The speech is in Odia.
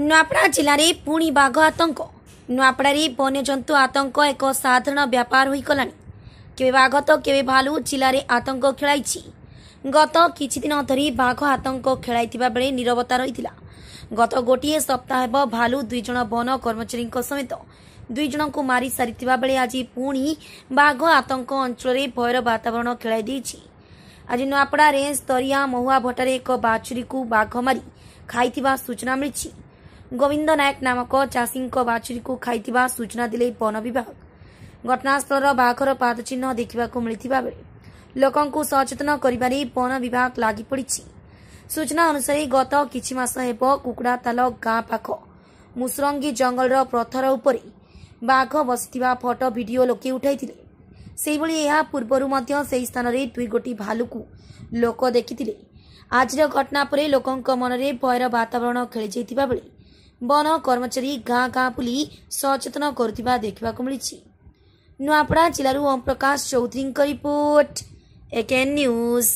ନୂଆପଡ଼ା ଜିଲ୍ଲାରେ ପୁଣି ବାଘ ଆତଙ୍କ ନୂଆପଡ଼ାରେ ବନ୍ୟଜନ୍ତୁ ଆତଙ୍କ ଏକ ସାଧାରଣ ବ୍ୟାପାର ହୋଇଗଲାଣି କେବେ ବାଘ ତ କେବେ ଭାଲୁ ଜିଲ୍ଲାରେ ଆତଙ୍କ ଖେଳାଇଛି ଗତ କିଛିଦିନ ଧରି ବାଘ ଆତଙ୍କ ଖେଳାଇଥିବା ବେଳେ ନିରବତା ରହିଥିଲା ଗତ ଗୋଟିଏ ସପ୍ତାହ ହେବ ଭାଲୁ ଦୁଇ ଜଣ ବନ କର୍ମଚାରୀଙ୍କ ସମେତ ଦୁଇ ଜଣଙ୍କୁ ମାରି ସାରିଥିବା ବେଳେ ଆଜି ପୁଣି ବାଘ ଆତଙ୍କ ଅଞ୍ଚଳରେ ଭୟର ବାତାବରଣ ଖେଳାଇ ଦେଇଛି ଆଜି ନୂଆପଡ଼ା ରେଞ୍ଜ ତରିଆ ମହୁଆ ଭଟ୍ଟାରେ ଏକ ବାଛୁରୀକୁ ବାଘ ମାରି ଖାଇଥିବା ସୂଚନା ମିଳିଛି ଗୋବିନ୍ଦ ନାୟକ ନାମକ ଚାଷୀଙ୍କ ବାଛୁରୀକୁ ଖାଇଥିବା ସୂଚନା ଦେଲେ ବନ ବିଭାଗ ଘଟଣାସ୍ଥଳର ବାଘର ପାଦଚିହ୍ନ ଦେଖିବାକୁ ମିଳିଥିବା ବେଳେ ଲୋକଙ୍କୁ ସଚେତନ କରିବାରେ ବନ ବିଭାଗ ଲାଗି ପଡ଼ିଛି ସୂଚନା ଅନୁସାରେ ଗତ କିଛି ମାସ ହେବ କୁକୁଡ଼ାତାଲ ଗାଁ ପାଖ ମୁସରଙ୍ଗୀ ଜଙ୍ଗଲର ପ୍ରଥର ଉପରେ ବାଘ ବସିଥିବା ଫଟୋ ଭିଡ଼ିଓ ଲୋକେ ଉଠାଇଥିଲେ ସେହିଭଳି ଏହା ପୂର୍ବରୁ ମଧ୍ୟ ସେହି ସ୍ଥାନରେ ଦୁଇ ଗୋଟି ଭାଲୁକୁ ଲୋକ ଦେଖିଥିଲେ ଆଜିର ଘଟଣା ପରେ ଲୋକଙ୍କ ମନରେ ଭୟର ବାତାବରଣ ଖେଳିଯାଇଥିବା ବେଳେ ବନ କର୍ମଚାରୀ ଗାଁ ଗାଁ ବୁଲି ସଚେତନ କରୁଥିବା ଦେଖିବାକୁ ମିଳିଛି ନୂଆପଡ଼ା ଜିଲ୍ଲାରୁ ଓମ୍ ପ୍ରକାଶ ଚୌଧୁରୀଙ୍କ ରିପୋର୍ଟ ଏକେ ନ୍ୟୁଜ୍